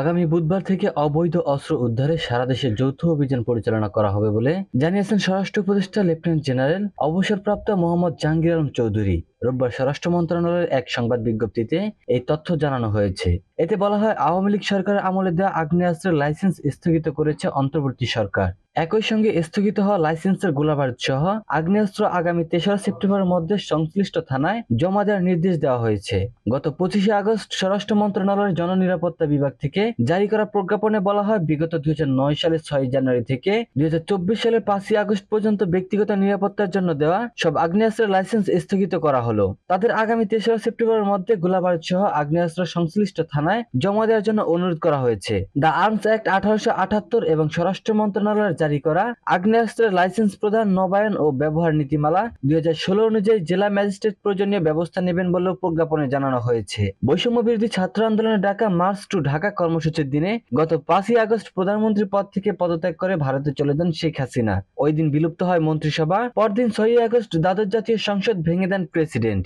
আগামী বুধবার থেকে অবৈধ অস্ত্র উদ্ধারে সারা দেশে যৌথ অভিযান পরিচালনা করা হবে বলে জানিয়েছেন স্বরাষ্ট্র উপদেষ্টা লেফটেন্যান্ট জেনারেল অবসরপ্রাপ্ত মোহাম্মদ জাহাঙ্গীর আলম চৌধুরী রোববার স্বরাষ্ট্র মন্ত্রণালয়ের এক সংবাদ বিজ্ঞপ্তিতে এই তথ্য জানানো হয়েছে এতে বলা হয় আওয়ামী লীগ সরকারের আমলে দেওয়া আগ্নেয়াস্ত্রের লাইসেন্স স্থগিত করেছে অন্তর্বর্তী সরকার একই সঙ্গে স্থগিত হওয়া লাইসেন্সের গোলাবার সহ আগ্নেয়াস্ত্র আগামী তেসরা সেপ্টেম্বরের মধ্যে সংশ্লিষ্ট থানায় জমা দেওয়ার নির্দেশ দেওয়া হয়েছে গত পঁচিশে আগস্ট স্বরাষ্ট্র মন্ত্রণালয়ের জননিরাপত্তা বিভাগ থেকে জারি করা প্রজ্ঞাপনে বলা হয় বিগত দুই সালের ছয় জানুয়ারি থেকে দুই সালের পাঁচই আগস্ট পর্যন্ত ব্যক্তিগত নিরাপত্তার জন্য দেওয়া সব আগ্নেয়াস্ত্রের লাইসেন্স স্থগিত করা হলো তাদের আগামী তেসরা সেপ্টেম্বরের মধ্যে গোলাবার সহ আগ্নেয়াস্ত্র সংশ্লিষ্ট থানায় জমা দেওয়ার জন্য অনুরোধ করা হয়েছে দ্য আর্মস অ্যাক্ট আঠারোশো আটাত্তর এবং স্বরাষ্ট্র মন্ত্রণালয়ের জারি করা আগ্নেয়াস্ত্রের লাইসেন্স প্রদান নবায়ন ও ব্যবহার নীতিমালা দুই অনুযায়ী জেলা ম্যাজিস্ট্রেট প্রয়োজনীয় ব্যবস্থা নেবেন বলেও প্রজ্ঞাপনে জানানো হয়েছে বৈষম্য বিরোধী ছাত্র আন্দোলনে ডাকা মার্চ টু ঢাকা কর্মসূচির দিনে গত পাঁচই আগস্ট প্রধানমন্ত্রী পদ থেকে পদত্যাগ করে ভারতে চলে যান শেখ হাসিনা ওই দিন বিলুপ্ত হয় মন্ত্রিসভা পরদিন ছয়ই আগস্ট দ্বাদশ জাতীয় সংসদ ভেঙে দেন প্রেসিডেন্ট